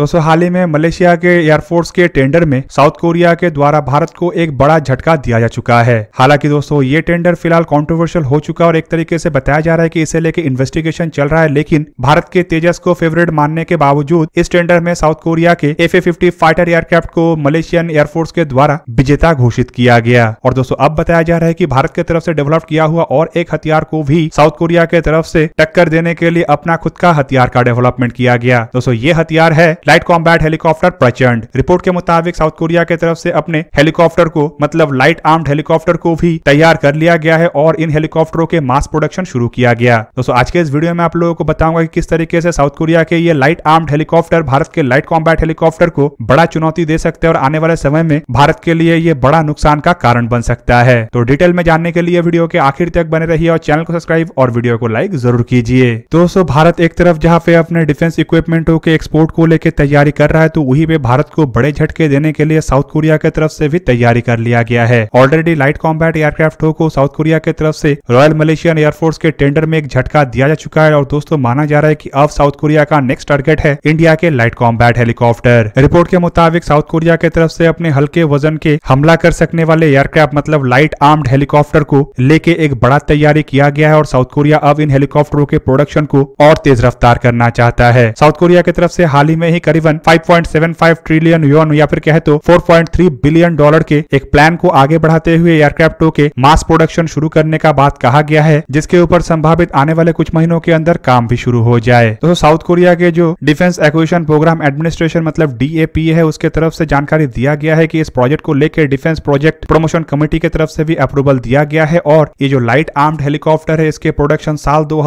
दोस्तों हाल ही में मलेशिया के एयरफोर्स के टेंडर में साउथ कोरिया के द्वारा भारत को एक बड़ा झटका दिया जा चुका है हालांकि दोस्तों ये टेंडर फिलहाल कंट्रोवर्शियल हो चुका है और एक तरीके से बताया जा रहा है कि इसे लेकर इन्वेस्टिगेशन चल रहा है लेकिन भारत के तेजस को फेवरेट मानने के बावजूद इस टेंडर में साउथ कोरिया के एफ ए फाइटर एयरक्राफ्ट को मलेशियन एयरफोर्स के द्वारा विजेता घोषित किया गया और दोस्तों अब बताया जा रहा है की भारत के तरफ से डेवलप किया हुआ और एक हथियार को भी साउथ कोरिया के तरफ से टक्कर देने के लिए अपना खुद का हथियार का डेवलपमेंट किया गया दोस्तों ये हथियार है light combat helicopter Prachand report के मुताबिक साउथ कोरिया के तरफ से अपने हेलीकॉप्टर को मतलब लाइट आर्म्ड हेलीकॉप्टर को भी तैयार कर लिया गया है और इन हेलीकॉप्टरों के मास प्रोडक्शन शुरू किया गया दोस्तों आज के इस वीडियो में आप लोगों को बताऊंगा कि किस तरीके से साउथ कोरिया के ये लाइट आर्म्ड हेलीकॉप्टर भारत के लाइट कॉम्बैट हेलीकॉप्टर को बड़ा चुनौती दे सकते हैं और आने वाले समय में भारत के लिए ये बड़ा नुकसान का कारण बन सकता है तो डिटेल में जानने के लिए वीडियो के आखिर तक बने रहिए और चैनल को सब्सक्राइब और वीडियो को लाइक जरूर कीजिए दोस्तों भारत एक तरफ जहाँ पे अपने डिफेंस इक्विपमेंटों के एक्सपोर्ट को लेकर की तैयारी कर रहा है तो वही पे भारत को बड़े झटके देने के लिए साउथ कोरिया की तरफ से भी तैयारी कर लिया गया है ऑलरेडी लाइट कॉम्बैट एयरक्राफ्ट को साउथ कोरिया की तरफ से रॉयल मलेशियन एयरफोर्स के टेंडर में एक झटका दिया जा चुका है और दोस्तों माना जा रहा है की अब साउथ कोरिया का नेक्स्ट टारगेट है इंडिया के लाइट कॉम्बैट हेलीकॉप्टर रिपोर्ट के मुताबिक साउथ कोरिया की तरफ से अपने हल्के वजन के हमला कर सकने वाले एयरक्राफ्ट मतलब लाइट आर्म्ड हेलीकॉप्टर को लेके एक बड़ा तैयारी किया गया है और साउथ कोरिया अब इन हेलीकॉप्टरों के प्रोडक्शन को और तेज रफ्तार करना चाहता है साउथ कोरिया की तरफ से हाल ही में ही कंपनी करीबन 5.75 ट्रिलियन यून या फिर कहे तो 4.3 बिलियन डॉलर के एक प्लान को आगे बढ़ाते हुए एयरक्राफ्टो के मास प्रोडक्शन शुरू करने का बात कहा गया है जिसके ऊपर संभावित आने वाले कुछ महीनों के अंदर काम भी शुरू हो जाए दोस्तों साउथ कोरिया के जो डिफेंस एक्विशन प्रोग्राम एडमिनिस्ट्रेशन मतलब डी है उसके तरफ से जानकारी दिया गया है की इस प्रोजेक्ट को लेकर डिफेंस प्रोजेक्ट प्रमोशन कमेटी के तरफ से भी अप्रूवल दिया गया है और ये जो लाइट आर्म्ड हेलीकॉप्टर है इसके प्रोडक्शन साल दो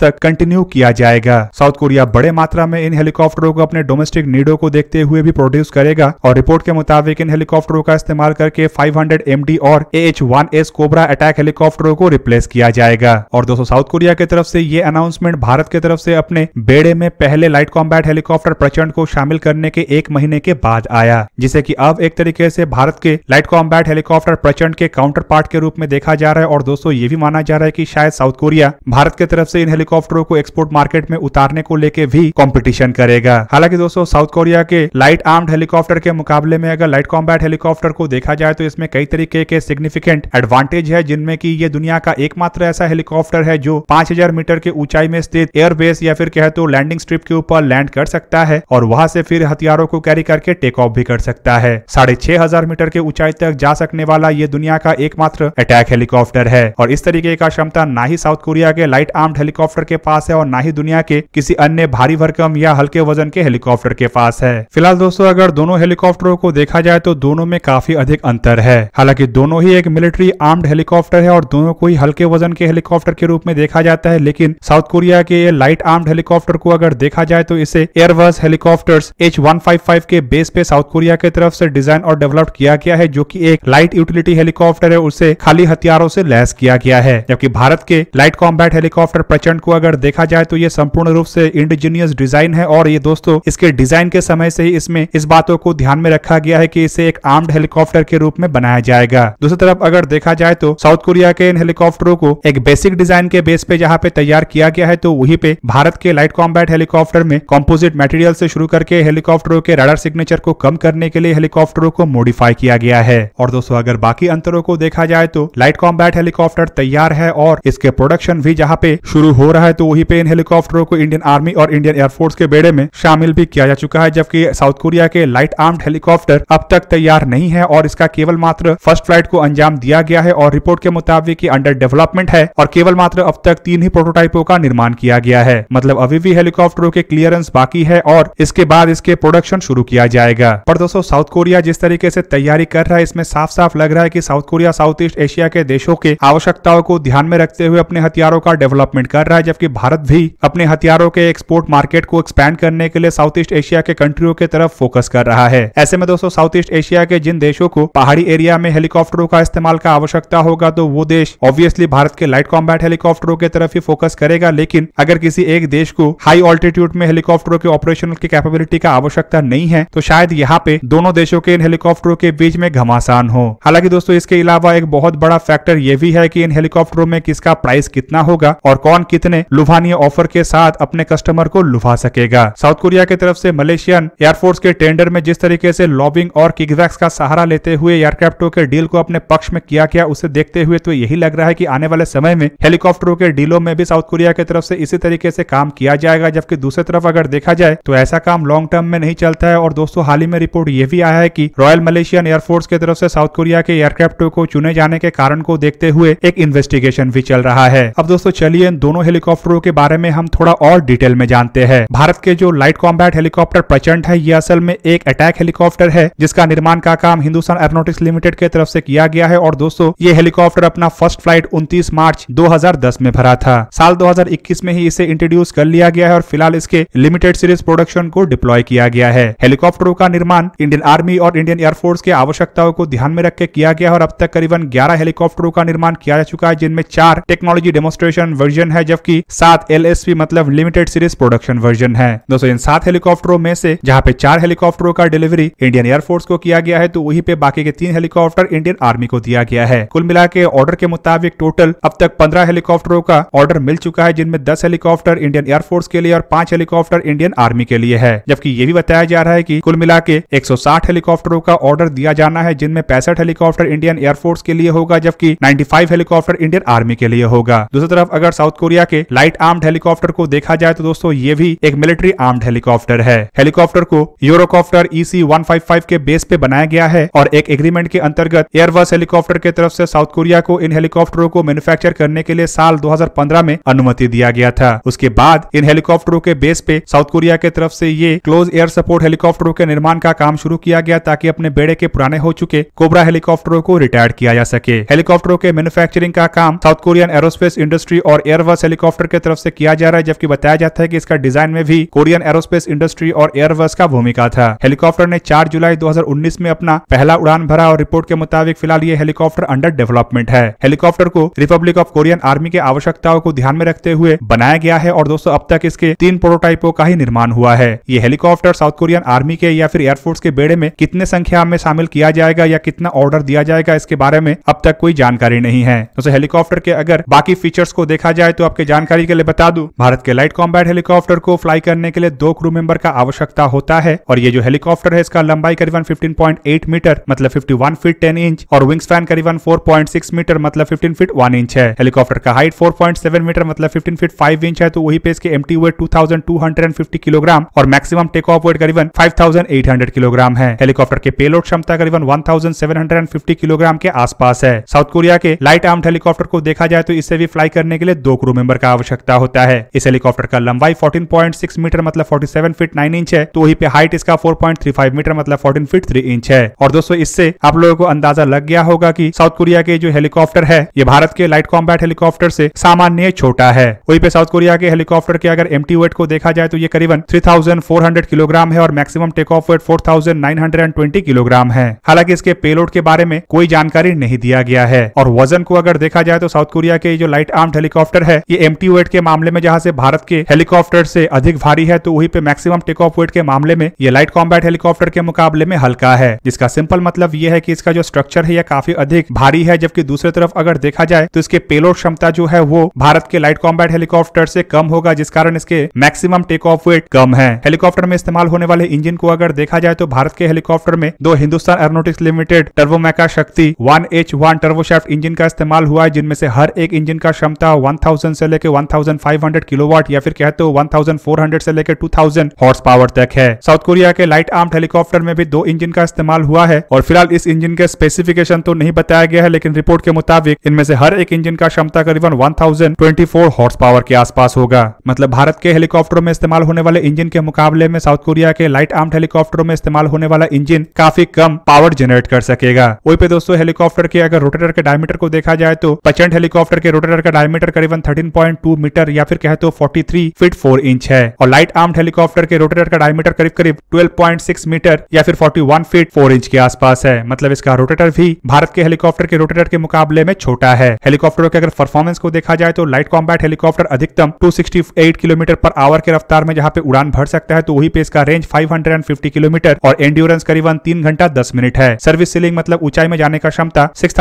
तक कंटिन्यू किया जाएगा साउथ कोरिया बड़े मात्रा में इन हेलीकॉप्टरों को अपने अपने डोमेस्टिक नीडो को देखते हुए भी प्रोड्यूस करेगा और रिपोर्ट के मुताबिक इन हेलीकॉप्टरों का इस्तेमाल करके 500 एमडी और ए 1s कोबरा अटैक हेलीकॉप्टरों को रिप्लेस किया जाएगा और दोस्तों साउथ कोरिया की तरफ से ये अनाउंसमेंट भारत की तरफ से अपने बेड़े में पहले लाइट कॉम्बैट हेलीकॉप्टर प्रचंड को शामिल करने के एक महीने के बाद आया जिसे की अब एक तरीके से भारत के लाइट कॉम्बैट हेलीकॉप्टर प्रचंड के काउंटर पार्ट के रूप में देखा जा रहा है और दोस्तों ये भी माना जा रहा है की शायद साउथ कोरिया भारत की तरफ से इन हेलीकॉप्टरों को एक्सपोर्ट मार्केट में उतारने को लेकर भी कॉम्पिटिशन करेगा हालांकि हालांकि दोस्तों साउथ कोरिया के लाइट आर्म्ड हेलीकॉप्टर के मुकाबले में अगर लाइट कॉम्बैट हेलीकॉप्टर को देखा जाए तो इसमें कई तरीके के सिग्निफिकेंट एडवांटेज है जिनमें की ये दुनिया का एकमात्र ऐसा हेलीकॉप्टर है जो पांच मीटर के ऊंचाई में स्थित एयरबेस या फिर कहे तो लैंडिंग स्ट्रिप के ऊपर लैंड कर सकता है और वहां से फिर हथियारों को कैरी करके टेक ऑफ भी कर सकता है साढ़े छह हजार मीटर के ऊंचाई तक जा सकने वाला ये दुनिया का एकमात्र अटैक हेलीकॉप्टर है और इस तरीके का क्षमता ना ही साउथ कोरिया के लाइट आर्म्ड हेलीकॉप्टर के पास है और ना ही दुनिया के किसी अन्य भारी भरकम या हल्के वजन के हेलीकॉप्टर हेलीकॉप्टर के पास है फिलहाल दोस्तों अगर दोनों हेलीकॉप्टरों को देखा जाए तो दोनों में काफी अधिक अंतर है हालांकि दोनों ही एक मिलिट्री आर्म्ड हेलीकॉप्टर है और दोनों को ही हल्के वजन के हेलीकॉप्टर के रूप में देखा जाता है लेकिन साउथ कोरिया के लाइट आर्म्ड हेलीकॉप्टर को अगर देखा जाए तो इसे एयरवर्स हेलीकॉप्टर एच के बेस पे साउथ कोरिया की तरफ से डिजाइन और डेवलप किया गया है जो की एक लाइट यूटिलिटी हेलीकॉप्टर है उसे खाली हथियारों से लैस किया गया है जबकि भारत के लाइट कॉम्बैट हेलीकॉप्टर प्रचंड को अगर देखा जाए तो ये संपूर्ण रूप से इंडिजीनियस डिजाइन है और ये दोस्तों इसके डिजाइन के समय से ही इसमें इस बातों को ध्यान में रखा गया है कि इसे एक आर्म्ड हेलीकॉप्टर के रूप में बनाया जाएगा दूसरी तरफ अगर देखा जाए तो साउथ कोरिया के इन हेलीकॉप्टरों को एक बेसिक डिजाइन के बेस पे जहाँ पे तैयार किया गया है तो वही पे भारत के लाइट कॉम्बैट हेलीकॉप्टर में कॉम्पोजिट मटेरियल से शुरू करके हेलीकॉप्टरों के रडर सिग्नेचर को कम करने के लिए हेलीकॉप्टरों को मॉडिफाई किया गया है और दोस्तों अगर बाकी अंतरों को देखा जाए तो लाइट कॉम्बैट हेलीकॉप्टर तैयार है और इसके प्रोडक्शन भी जहाँ पे शुरू हो रहा है तो वही पे इन हेलीकॉप्टरों को इंडियन आर्मी और इंडियन एयरफोर्स के बेड़े में शामिल भी किया जा चुका है जबकि साउथ कोरिया के लाइट आर्म्ड हेलीकॉप्टर अब तक तैयार नहीं है और इसका केवल मात्र फर्स्ट फ्लाइट को अंजाम दिया गया है और रिपोर्ट के मुताबिक अंडर डेवलपमेंट है और केवल मात्र अब तक तीन ही प्रोटोटाइपों का निर्माण किया गया है मतलब अभी भी हेलीकॉप्टरों के क्लियरेंस बाकी है और इसके बाद इसके प्रोडक्शन शुरू किया जाएगा पर दोस्तों साउथ कोरिया जिस तरीके से तैयारी कर रहा है इसमें साफ साफ लग रहा है की South Korea South East Asia के देशों के आवश्यकताओं को ध्यान में रखते हुए अपने हथियारों का डेवलपमेंट कर रहा है जबकि भारत भी अपने हथियारों के एक्सपोर्ट मार्केट को एक्सपैंड करने के लिए साउथ साउथ ईस्ट एशिया के कंट्रियों के तरफ फोकस कर रहा है ऐसे में दोस्तों साउथ ईस्ट एशिया के जिन देशों को पहाड़ी एरिया में हेलीकॉप्टरों का इस्तेमाल का आवश्यकता होगा तो वो देश ऑब्वियसली भारत के लाइट कॉम्बैट हेलीकॉप्टरों के तरफ ही फोकस करेगा लेकिन अगर किसी एक देश को हाई ऑल्टीट्यूड में हेलीकॉप्टरों के ऑपरेशन की कैपेबिलिटी का आवश्यकता नहीं है तो शायद यहाँ पे दोनों देशों के इन हेलीकॉप्टरों के बीच में घमासान हो हालांकि दोस्तों इसके अलावा एक बहुत बड़ा फैक्टर ये भी है की इन हेलीकॉप्टरों में किसका प्राइस कितना होगा और कौन कितने लुभानीय ऑफर के साथ अपने कस्टमर को लुभा सकेगा साउथ कोरिया की तरफ से मलेशियन एयरफोर्स के टेंडर में जिस तरीके से लॉबिंग और किगजैक्स का सहारा लेते हुए एयरक्राफ्टों के डील को अपने पक्ष में किया गया उसे देखते हुए तो यही लग रहा है की आने वाले समय में हेलीकॉप्टरों के डीलों में भी साउथ कोरिया की तरफ से इसी तरीके से काम किया जाएगा जबकि दूसरी तरफ अगर देखा जाए तो ऐसा काम लॉन्ग टर्म में नहीं चलता है और दोस्तों हाल ही में रिपोर्ट ये भी आया है की रॉयल मलेशियन एयरफोर्स की तरफ से साउथ कोरिया के एयरक्राफ्टों को चुने जाने के कारण को देखते हुए एक इन्वेस्टिगेशन भी चल रहा है अब दोस्तों चलिए इन दोनों हेलीकॉप्टरों के बारे में हम थोड़ा और डिटेल में जानते हैं भारत के जो लाइट कॉम्बे कॉम्बैट हेलीकॉप्टर प्रचंड है यह असल में एक अटैक हेलीकॉप्टर है जिसका निर्माण का काम हिंदुस्तान एरोनोटिक्स लिमिटेड के तरफ से किया गया है और दोस्तों ये हेलीकॉप्टर अपना फर्स्ट फ्लाइट 29 मार्च 2010 में भरा था साल 2021 में ही इसे इंट्रोड्यूस कर लिया गया है और फिलहाल इसके लिमिटेड सीरीज प्रोडक्शन को डिप्लॉय किया गया है हेलीकॉप्टरों का निर्माण इंडियन आर्मी और इंडियन एयरफोर्स की आवश्यकताओं को ध्यान में रखकर किया गया है और अब तक करीबन ग्यारह हेलीकॉप्टरों का निर्माण किया जा चुका है जिनमें चार टेक्नोलॉजी डेमोस्ट्रेशन वर्जन है जबकि सात एल मतलब लिमिटेड सीरीज प्रोडक्शन वर्जन है दोस्तों इन सात हेलीकॉप्टरों में से जहाँ पे चार हेलीकॉप्टरों का डिलीवरी इंडियन एयरफोर्स को किया गया है तो वही पे बाकी के तीन हेलीकॉप्टर इंडियन आर्मी को दिया गया है कुल मिला के ऑर्डर के मुताबिक टोटल अब तक पंद्रह हेलीकॉप्टरों का ऑर्डर मिल चुका है जिनमें दस हेलीकॉप्टर इंडियन एयरफोर्स के लिए और पांच हेलीकॉप्टर इंडियन आर्मी के लिए है जबकि ये भी बताया जा रहा है की कुल मिला के एक हेलीकॉप्टरों का ऑर्डर दिया जाना है जिनमें पैंसठ हेलीकॉप्टर इंडियन एयरफोर्स के लिए होगा जबकि 95 हेलीकॉप्टर इंडियन आर्मी के लिए होगा दूसरी तरफ अगर साउथ कोरिया के लाइट आर्म्ड हेलीकॉप्टर को देखा जाए तो दोस्तों ये भी एक मिलिट्री आर्म्ड हेलीकॉप्टर हेलीकॉप्टर है हेलीकॉप्टर को यूरोकॉप्टर ईसी 155 के बेस पे बनाया गया है और एक एग्रीमेंट के अंतर्गत एयरबस हेलीकॉप्टर के तरफ से साउथ कोरिया को इन हेलीकॉप्टरों को मैन्युफैक्चर करने के लिए साल 2015 में अनुमति दिया गया था उसके बाद इन हेलीकॉप्टरों के बेस पे साउथ कोरिया के तरफ ऐसी ये क्लोज एयर सपोर्ट हेलीकॉप्टरों के निर्माण का काम शुरू किया गया ताकि अपने बेड़े के पुराने हो चुके कोबरा हेलीकॉप्टरों को रिटायर किया जा सके हेलीकॉप्टरों के मैन्युफैक्चरिंग का काम साउथ कोरियन एरोस्पेस इंडस्ट्री और एयरबस हेलीकॉप्टर के तरफ से किया जा रहा है जबकि बताया जाता है कि इसका डिजाइन में भी कोरियन एरोस्पेस इंडस्ट्री और एयरबस का भूमिका था हेलीकॉप्टर ने 4 जुलाई 2019 में अपना पहला उड़ान भरा और रिपोर्ट के मुताबिक फिलहाल ये हेलीकॉप्टर अंडर डेवलपमेंट है हेलीकॉप्टर को रिपब्लिक ऑफ कोरियन आर्मी की आवश्यकताओं को ध्यान में रखते हुए बनाया गया है और दोस्तों अब तक इसके तीन प्रोटोटाइपों का ही निर्माण हुआ है ये हेलीकॉप्टर साउथ कोरियन आर्मी के या फिर एयरफोर्स के बेड़े में कितने संख्या में शामिल किया जाएगा या कितना ऑर्डर दिया जाएगा इसके बारे में अब तक कोई जानकारी नहीं है दोस्तों हेलीकॉप्टर के अगर बाकी फीचर्स को देखा जाए तो आपके जानकारी के लिए बता दू भारत के लाइट कॉम्बैट हेलीकॉप्टर को फ्लाई करने के लिए दो क्रू में मेंबर का आवश्यकता होता है और ये जो हेलीकॉप्टर है इसका लंबाई करीबन 15.8 मीटर मतलब 51 फीट 10 इंच और विंग स्पैन करीबन 4.6 मीटर मतलब 15 फीट 1 इंच है हेलीकॉप्टर का हाइट 4.7 मीटर मतलब 15 फीट 5 इंच है तो वही पे इसके टी वेट टू किलोग्राम और मैक्सिमम टेक ऑफ वेट करीबन फाइव किलोग्राम है हेलीकॉप्टर के पेलोड क्षमता करीबन वन किलोग्राम के आसपास है साउथ कोरिया के लाइट आर्म हेलीकॉप्टर को देखा जाए तो इसे भी फ्लाई करने के लिए दो क्रू मेंबर का आवश्यकता होता है इस हेलीकॉप्टर का लंबाई 14.6 मीटर मतलब सेवन फीट नाइन इंच है तो वही पे हाइट इसका four point three five metre मतलब फोर्टीन फीट थ्री इंच है और दोस्तों इससे आप लोगों को अंदाजा लग गया होगा की साउथ कोरिया के जो हेलीकॉप्टर है ये भारत के लाइट कॉम्बैट हेलीकॉप्टर से सामान्य छोटा है वही पे साउथ कोरिया के हेलीकॉप्टर के अगर एम वेट को देखा जाए तो ये करीबन हंड्रेड किलोग्राम है और maximum take off weight twenty kilogram है हालांकि इसके पेलोड के बारे में कोई जानकारी नहीं दिया गया है और वजन को अगर देखा जाए तो साउथ कोरिया के जो लाइट आर्म्ड हेलीकॉप्टर है ये एम वेट के मामले में जहाँ से भारत के हेलीकॉप्टर से अधिक भारी है तो वही पे max maximum take off weight के मामले में ये लाइट कॉम्बैट हेलीकॉप्टर के मुकाबले में हल्का है जिसका सिंपल मतलब ये है की इसका जो स्ट्रक्चर है यह काफी अधिक भारी है जबकि दूसरी तरफ अगर देखा जाए तो इसके पेलोड क्षमता जो है वो भारत के लाइट कॉम्बैट हेलीकॉप्टर से कम होगा जिस कारण इसके मैक्सिमम टेक ऑफ वेट कम है हेलीकॉप्टर में इस्तेमाल होने वाले इंजन को अगर देखा जाए तो भारत के हेलीकॉप्टर में दो Hindustan aeronautics limited Turbomeca Shakti one H one turboshaft engine का इस्तेमाल हुआ है जिनमें से हर एक इंजन का क्षमता 1000 से लेकर 1500 किलोवाट या फिर कहते हो 1400 से लेकर हॉर्स पावर तक है साउथ कोरिया के लाइट आर्म हेलीकॉप्टर में भी दो इंजन का इस्तेमाल हुआ है और फिलहाल इस इंजन के स्पेसिफिकेशन तो नहीं बताया गया है लेकिन रिपोर्ट के मुताबिक इनमें से हर एक इंजन का क्षमता करीबन 1024 हॉर्स पावर के आसपास होगा मतलब भारत के हेलीकॉप्टरों में इस्तेमाल होने वाले इंजन के मुकाबले में साउथ कोरिया के लाइट आर्म हेलीकॉप्टरों में इस्तेमाल होने वाला इंजन काफी कम पावर जनरेट कर सकेगा वही पे दोस्तों हेलीकॉप्टर के अगर रोटेटर के डायमीटर को देखा जाए तो पचंट हेलीकॉप्टर के रोटेटर का डायमीटर करीबन थर्टीन मीटर या फिर कहते हो फोर्टी फीट फोर इंच है और लाइट आर्म्ड हेलीकॉप्टर हेलीकॉप्टर के रोटेटर का डायमीटर करीब करीब 12.6 मीटर या फिर 41 फीट 4 इंच के आसपास है मतलब इसका रोटेटर भी भारत के हेलीकॉप्टर के रोटेटर के मुकाबले में छोटा है हेलीकॉप्टरों के अगर परफॉर्मेंस को देखा जाए तो लाइट कॉम्बैट हेलीकॉप्टर अधिकतम टू किलोमीटर पर आवर के रफ्तार में जहाँ पे उड़ान भर सकता है तो वही पे इसका रेंज फाइव किलोमीटर और एंड्योरेंस करीबन तीन घंटा दस मिनट है सर्विस सीलिंग मतलब ऊंचाई में जाने का क्षमता सिक्स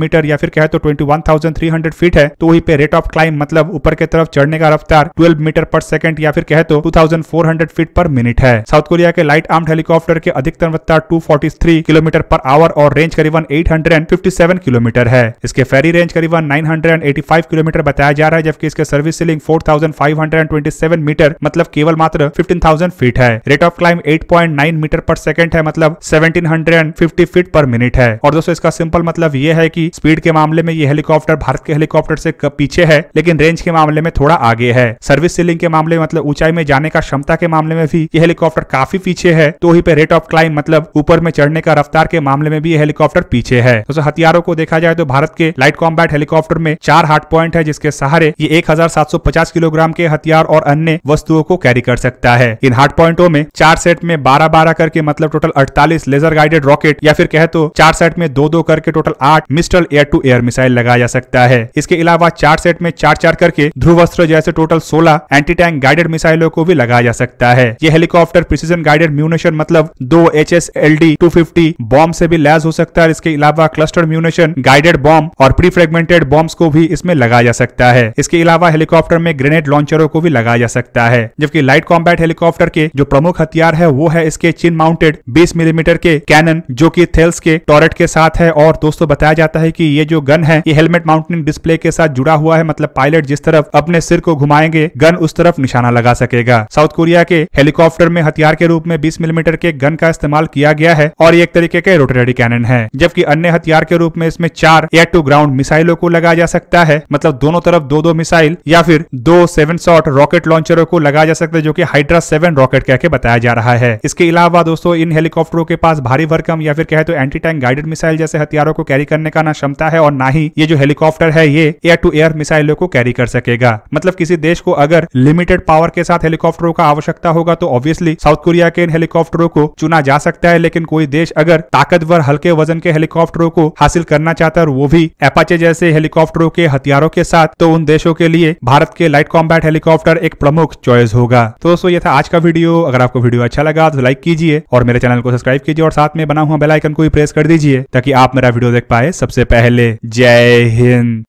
मीटर या फिर कहे तो ट्वेंटी फीट है तो वही पे रेट ऑफ क्लाइम मतलब ऊपर की तरफ चढ़ने का रफ्तार 12 मीटर पर सेकंड या फिर कहे तो 1400 फीट पर मिनट है साउथ कोरिया के लाइट आर्म हेलीकॉप्टर के अधिकतम रफ्तार 243 किलोमीटर पर आवर और रेंज करीबन 857 किलोमीटर है इसके फेरी रेंज करीबन 985 किलोमीटर बताया जा रहा है जबकि इसके सर्विस सीलिंग 4527 मीटर मतलब केवल मात्र 15000 फीट है rate of climb 8.9 metre per second है मतलब 1750 फीट पर मिनट है और दोस्तों इसका सिंपल मतलब ये है की स्पीड के मामले में ये हेलीकॉप्टर भारत के हेलीकॉप्टर से पीछे है लेकिन रेंज के मामले में थोड़ा आगे है सर्विस सीलिंग के मामले मतलब ऊंचाई में जाने का क्षमता के मामले में भी ये हेलीकॉप्टर काफी पीछे है तो ही पे रेट ऑफ क्लाइम मतलब ऊपर में चढ़ने का रफ्तार के मामले में भी हेलीकॉप्टर पीछे है दोस्तों हथियारों को देखा जाए तो भारत के लाइट कॉम्बैट हेलीकॉप्टर में चार हार्ट पॉइंट है जिसके सहारे ये एक किलोग्राम के हथियार और अन्य वस्तुओं को कैरी कर सकता है इन हार्ट पॉइंटों में चार सेट में बारह बारह करके मतलब टोटल अड़तालीस लेजर गाइडेड रॉकेट या फिर कहे तो चार सेट में दो दो करके टोटल आठ Mistral air to air missile लगाया जा सकता है इसके अलावा चार सेट में चार चार करके ध्रुव अस्त्र जैसे टोटल सोलह एंटी टैंक गाइडेड मिसाइलों को भी लगाया कहा जा सकता है ये हेलीकॉप्टर प्रिसीजन गाइडेड म्यूनेशन मतलब दो H S L D two fifty bomb से भी लैस हो सकता है इसके अलावा क्लस्टर म्यूनेशन गाइडेड बॉम्ब और प्री फ्रेगमेंटेड बॉम्ब को भी इसमें लगाया जा सकता है इसके अलावा हेलीकॉप्टर में ग्रेनेड लॉन्चरों को भी लगाया जा सकता है जबकि लाइट कॉम्बैट हेलीकॉप्टर के जो प्रमुख हथियार है वो है इसके चिन माउंटेड बीस मिलीमीटर के कैनन जो की थेल्स के टॉरेट के साथ है और दोस्तों बताया जाता है की ये जो गन है ये हेलमेट माउंटेन डिस्प्ले के साथ जुड़ा हुआ है मतलब पायलट जिस तरफ अपने सिर को घुमाएंगे गन उस तरफ निशाना लगा सकेगा साउथ साउथ कोरिया के हेलीकॉप्टर में हथियार के रूप में बीस मिलीमीटर के गन का इस्तेमाल किया गया है और एक तरीके के रोटरी कैनन है जबकि अन्य हथियार के रूप में इसमें चार एयर टू ग्राउंड मिसाइलों को लगाया जा सकता है मतलब दोनों तरफ दो दो मिसाइल या फिर दो सेवन शॉट रॉकेट लॉन्चरों को लगाया जा सकता है जो की हाइड्रा सेवन रॉकेट कह के बताया जा रहा है इसके अलावा दोस्तों इन हेलीकॉप्टरों के पास भारी भरकम या फिर कहे तो एंटी टैंक गाइडेड मिसाइल जैसे हथियारों को कैरी करने का ना क्षमता है और ना ही ये जो हेलीकॉप्टर है ये एयर टू एयर मिसाइलों को कैरी कर सकेगा मतलब किसी देश को अगर लिमिटेड पावर के साथ हेलीकॉप्टरों का आवश्यकता होगा तो ऑब्वियसली साउथ कोरिया के इन हेलीकॉप्टरों को चुना जा सकता है लेकिन कोई देश अगर ताकतवर हल्के वजन के हेलीकॉप्टरों को हासिल करना चाहता है वो भी एपाचे जैसे हेलीकॉप्टरों के हथियारों के साथ तो उन देशों के लिए भारत के लाइट कॉम्बैट हेलीकॉप्टर एक प्रमुख चॉइस होगा तो दोस्तों ये था आज का वीडियो अगर आपको वीडियो अच्छा लगा तो लाइक कीजिए और मेरे चैनल को सब्सक्राइब कीजिए और साथ में बना हुआ बेलाइकन को भी प्रेस कर दीजिए ताकि आप मेरा वीडियो देख पाए सबसे पहले जय हिंद